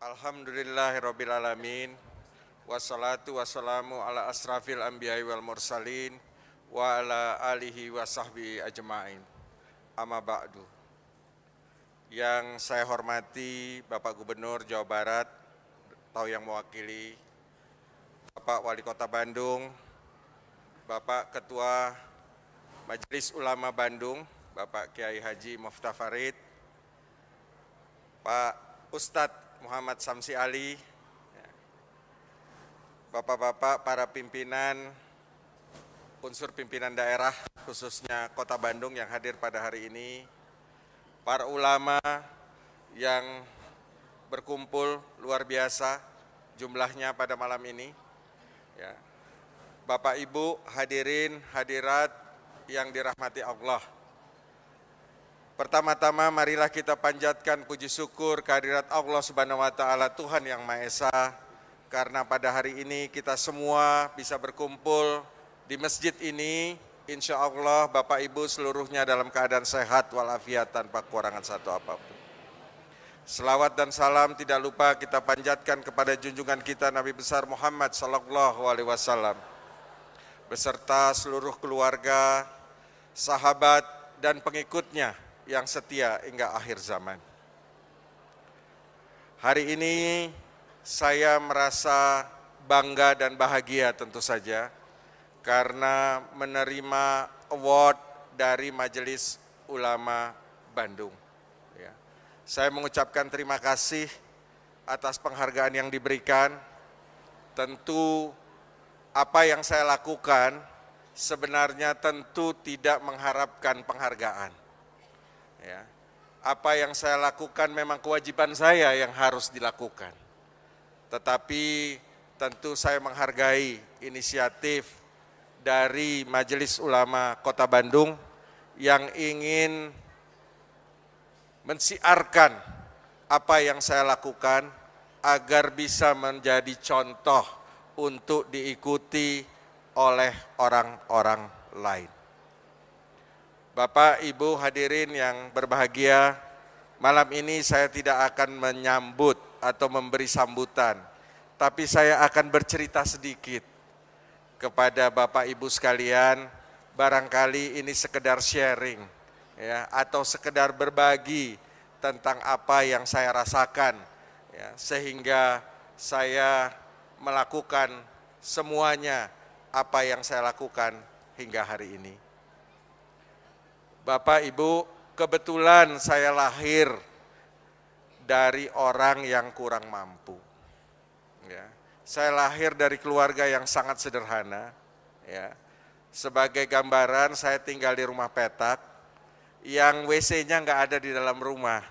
Alhamdulillahirrabbilalamin Wassalatu wassalamu ala asrafil anbiya wal mursalin Wa ala alihi wa sahbihi ajma'in Amma ba'du Yang saya hormati Bapak Gubernur Jawa Barat tahu yang mewakili Bapak Wali Kota Bandung Bapak Ketua Majelis Ulama Bandung Bapak Kiai Haji Muftah Farid Pak Ustadz Muhammad Samsi Ali, ya. Bapak-bapak para pimpinan, unsur pimpinan daerah khususnya Kota Bandung yang hadir pada hari ini, para ulama yang berkumpul luar biasa jumlahnya pada malam ini. Ya. Bapak Ibu hadirin hadirat yang dirahmati Allah. Pertama-tama marilah kita panjatkan puji syukur kehadirat Allah Subhanahu wa taala Tuhan yang Maha Esa karena pada hari ini kita semua bisa berkumpul di masjid ini Insya Allah Bapak Ibu seluruhnya dalam keadaan sehat walafiat tanpa kekurangan satu apapun. Selawat dan salam tidak lupa kita panjatkan kepada junjungan kita Nabi besar Muhammad Sallallahu Alaihi Wasallam beserta seluruh keluarga, sahabat dan pengikutnya yang setia hingga akhir zaman. Hari ini saya merasa bangga dan bahagia tentu saja karena menerima award dari Majelis Ulama Bandung. Ya. Saya mengucapkan terima kasih atas penghargaan yang diberikan. Tentu apa yang saya lakukan sebenarnya tentu tidak mengharapkan penghargaan. Ya. Apa yang saya lakukan memang kewajiban saya yang harus dilakukan. Tetapi tentu saya menghargai inisiatif dari Majelis Ulama Kota Bandung yang ingin mensiarkan apa yang saya lakukan agar bisa menjadi contoh untuk diikuti oleh orang-orang lain. Bapak Ibu hadirin yang berbahagia, malam ini saya tidak akan menyambut atau memberi sambutan, tapi saya akan bercerita sedikit kepada Bapak Ibu sekalian, barangkali ini sekedar sharing ya atau sekedar berbagi tentang apa yang saya rasakan ya, sehingga saya melakukan semuanya apa yang saya lakukan hingga hari ini. Bapak Ibu, kebetulan saya lahir dari orang yang kurang mampu. Ya. Saya lahir dari keluarga yang sangat sederhana. Ya. Sebagai gambaran, saya tinggal di rumah petak yang WC-nya nggak ada di dalam rumah.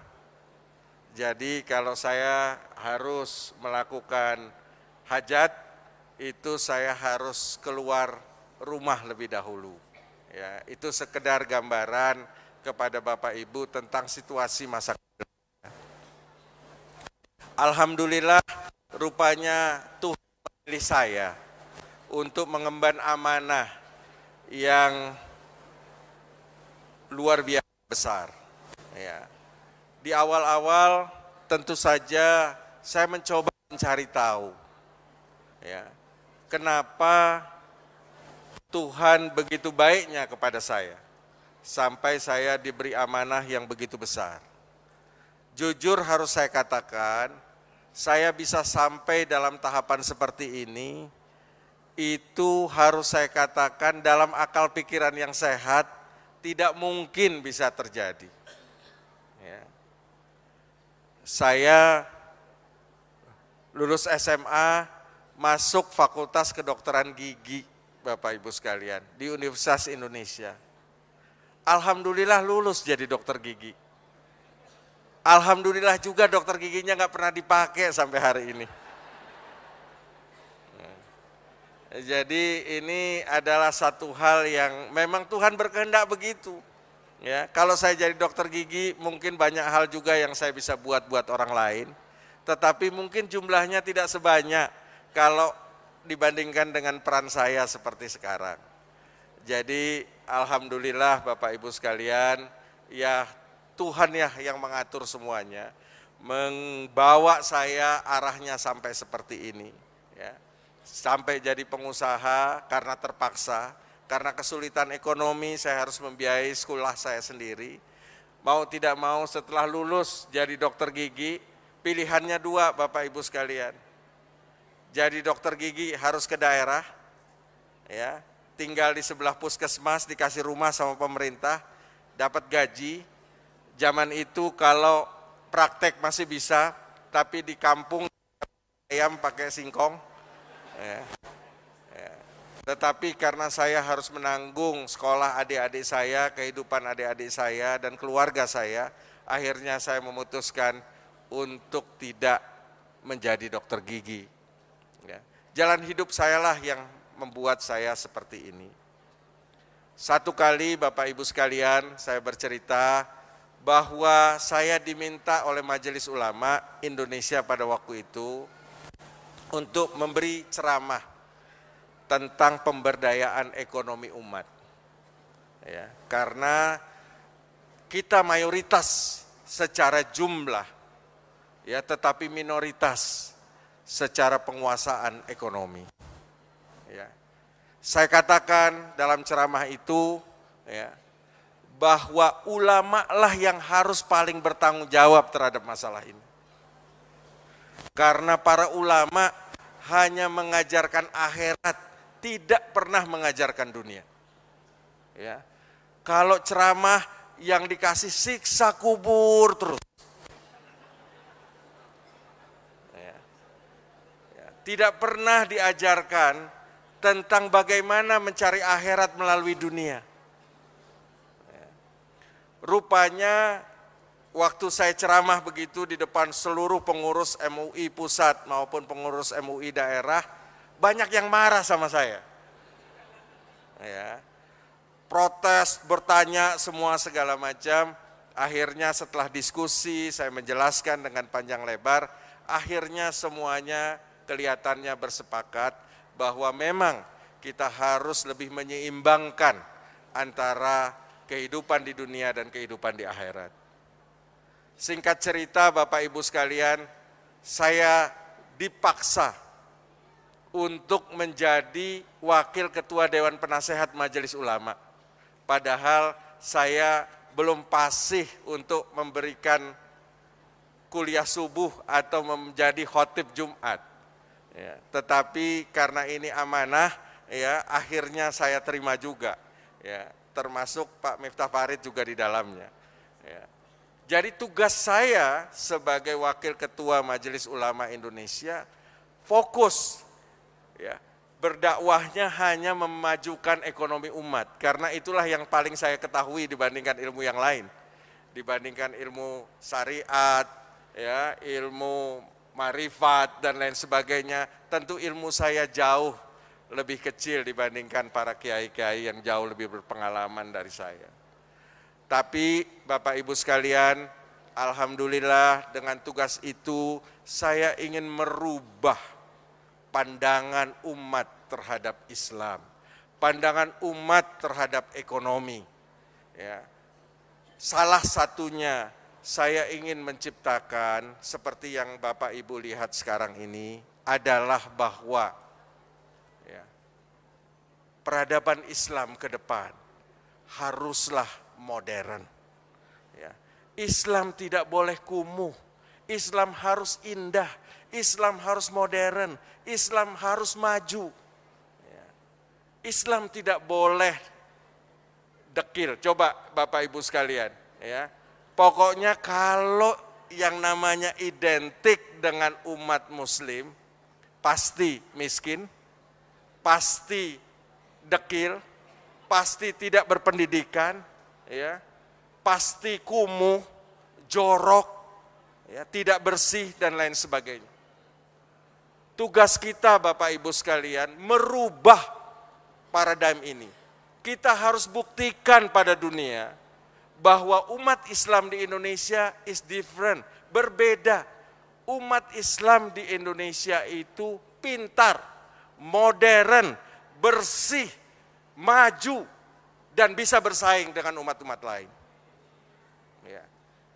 Jadi kalau saya harus melakukan hajat, itu saya harus keluar rumah lebih dahulu. Ya, itu sekedar gambaran kepada Bapak Ibu tentang situasi masa Alhamdulillah rupanya Tuhan memilih saya untuk mengemban amanah yang luar biasa besar. Ya. Di awal-awal tentu saja saya mencoba mencari tahu ya, kenapa Tuhan begitu baiknya kepada saya, sampai saya diberi amanah yang begitu besar. Jujur harus saya katakan, saya bisa sampai dalam tahapan seperti ini, itu harus saya katakan dalam akal pikiran yang sehat, tidak mungkin bisa terjadi. Ya. Saya lulus SMA, masuk Fakultas Kedokteran Gigi Bapak Ibu sekalian di Universitas Indonesia. Alhamdulillah lulus jadi dokter gigi. Alhamdulillah juga dokter giginya nggak pernah dipakai sampai hari ini. Ya, jadi ini adalah satu hal yang memang Tuhan berkehendak begitu. Ya, kalau saya jadi dokter gigi mungkin banyak hal juga yang saya bisa buat buat orang lain, tetapi mungkin jumlahnya tidak sebanyak kalau dibandingkan dengan peran saya seperti sekarang. Jadi alhamdulillah Bapak Ibu sekalian, ya Tuhan ya yang mengatur semuanya, membawa saya arahnya sampai seperti ini, ya. Sampai jadi pengusaha karena terpaksa, karena kesulitan ekonomi saya harus membiayai sekolah saya sendiri. Mau tidak mau setelah lulus jadi dokter gigi, pilihannya dua Bapak Ibu sekalian jadi dokter gigi harus ke daerah, ya tinggal di sebelah puskesmas, dikasih rumah sama pemerintah, dapat gaji. Zaman itu kalau praktek masih bisa, tapi di kampung ayam pakai singkong. Ya. Ya. Tetapi karena saya harus menanggung sekolah adik-adik saya, kehidupan adik-adik saya dan keluarga saya, akhirnya saya memutuskan untuk tidak menjadi dokter gigi Ya. Jalan hidup sayalah yang membuat saya seperti ini. Satu kali Bapak Ibu sekalian saya bercerita bahwa saya diminta oleh Majelis Ulama Indonesia pada waktu itu untuk memberi ceramah tentang pemberdayaan ekonomi umat. Ya, karena kita mayoritas secara jumlah ya tetapi minoritas secara penguasaan ekonomi. Ya. Saya katakan dalam ceramah itu ya, bahwa ulama lah yang harus paling bertanggung jawab terhadap masalah ini. Karena para ulama hanya mengajarkan akhirat, tidak pernah mengajarkan dunia. Ya. Kalau ceramah yang dikasih siksa kubur terus. tidak pernah diajarkan tentang bagaimana mencari akhirat melalui dunia. Rupanya waktu saya ceramah begitu di depan seluruh pengurus MUI pusat maupun pengurus MUI daerah, banyak yang marah sama saya. Ya. Protes, bertanya semua segala macam. Akhirnya setelah diskusi saya menjelaskan dengan panjang lebar, akhirnya semuanya kelihatannya bersepakat bahwa memang kita harus lebih menyeimbangkan antara kehidupan di dunia dan kehidupan di akhirat. Singkat cerita Bapak Ibu sekalian, saya dipaksa untuk menjadi wakil ketua Dewan Penasehat Majelis Ulama. Padahal saya belum pasih untuk memberikan kuliah subuh atau menjadi khotib Jumat. Ya, tetapi karena ini amanah, ya akhirnya saya terima juga. Ya, termasuk Pak Miftah Farid juga di dalamnya. Ya. Jadi tugas saya sebagai Wakil Ketua Majelis Ulama Indonesia fokus ya, berdakwahnya hanya memajukan ekonomi umat karena itulah yang paling saya ketahui dibandingkan ilmu yang lain. Dibandingkan ilmu syariat, ya, ilmu marifat, dan lain sebagainya, tentu ilmu saya jauh lebih kecil dibandingkan para kiai-kiai yang jauh lebih berpengalaman dari saya. Tapi Bapak Ibu sekalian, Alhamdulillah dengan tugas itu saya ingin merubah pandangan umat terhadap Islam, pandangan umat terhadap ekonomi. Ya. Salah satunya saya ingin menciptakan seperti yang Bapak Ibu lihat sekarang ini adalah bahwa ya, peradaban Islam ke depan haruslah modern. Ya. Islam tidak boleh kumuh, Islam harus indah, Islam harus modern, Islam harus maju. Ya. Islam tidak boleh dekil. Coba Bapak Ibu sekalian, ya Pokoknya kalau yang namanya identik dengan umat muslim, pasti miskin, pasti dekil, pasti tidak berpendidikan, ya, pasti kumuh, jorok, ya, tidak bersih dan lain sebagainya. Tugas kita Bapak Ibu sekalian merubah paradigm ini. Kita harus buktikan pada dunia bahwa umat Islam di Indonesia is different, berbeda. Umat Islam di Indonesia itu pintar, modern, bersih, maju, dan bisa bersaing dengan umat-umat lain. Ya.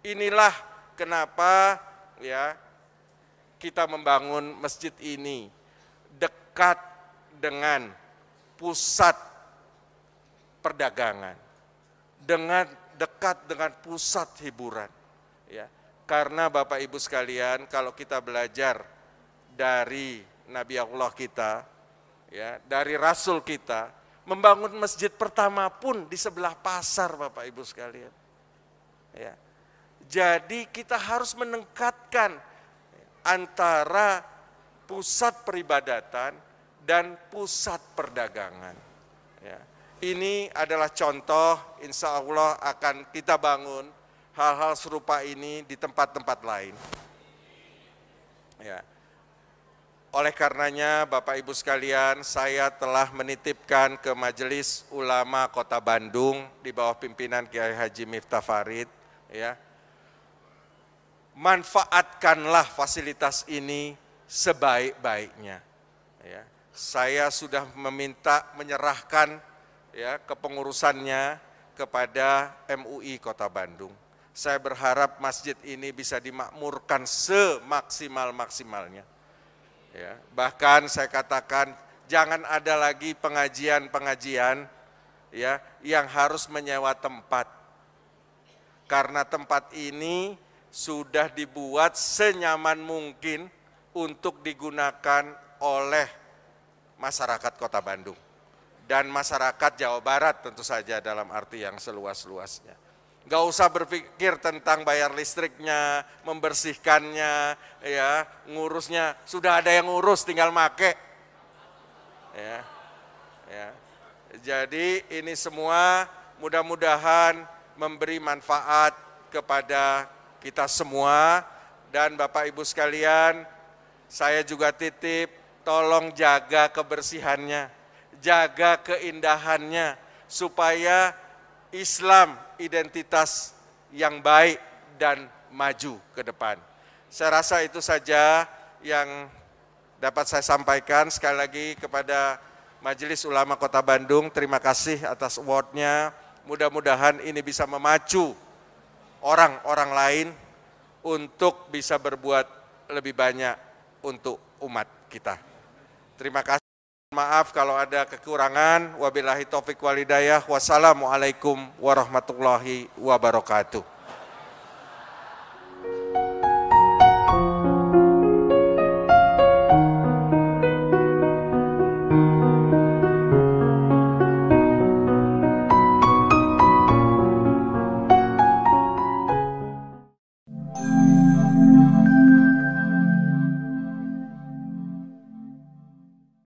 Inilah kenapa ya kita membangun masjid ini dekat dengan pusat perdagangan, dengan dekat dengan pusat hiburan. Ya. Karena Bapak Ibu sekalian, kalau kita belajar dari Nabi Allah kita, ya, dari Rasul kita, membangun masjid pertama pun di sebelah pasar Bapak Ibu sekalian. Ya. Jadi kita harus menengkatkan antara pusat peribadatan dan pusat perdagangan. Ya. Ini adalah contoh insya Allah akan kita bangun hal-hal serupa ini di tempat-tempat lain. Ya. Oleh karenanya Bapak Ibu sekalian saya telah menitipkan ke Majelis Ulama Kota Bandung di bawah pimpinan Kiai Haji Miftah Farid. Ya. Manfaatkanlah fasilitas ini sebaik-baiknya. Ya. Saya sudah meminta menyerahkan ya kepengurusannya kepada MUI Kota Bandung. Saya berharap masjid ini bisa dimakmurkan semaksimal-maksimalnya. Ya, bahkan saya katakan jangan ada lagi pengajian-pengajian ya yang harus menyewa tempat. Karena tempat ini sudah dibuat senyaman mungkin untuk digunakan oleh masyarakat Kota Bandung dan masyarakat Jawa Barat tentu saja dalam arti yang seluas-luasnya. Gak usah berpikir tentang bayar listriknya, membersihkannya, ya, ngurusnya. Sudah ada yang ngurus, tinggal make. Ya, ya. Jadi ini semua mudah-mudahan memberi manfaat kepada kita semua dan Bapak Ibu sekalian, saya juga titip tolong jaga kebersihannya jaga keindahannya supaya Islam identitas yang baik dan maju ke depan. Saya rasa itu saja yang dapat saya sampaikan sekali lagi kepada Majelis Ulama Kota Bandung. Terima kasih atas awardnya. Mudah-mudahan ini bisa memacu orang-orang lain untuk bisa berbuat lebih banyak untuk umat kita. Terima kasih. Maaf kalau ada kekurangan. Wabillahi taufik walidayah. Wassalamualaikum warahmatullahi wabarakatuh.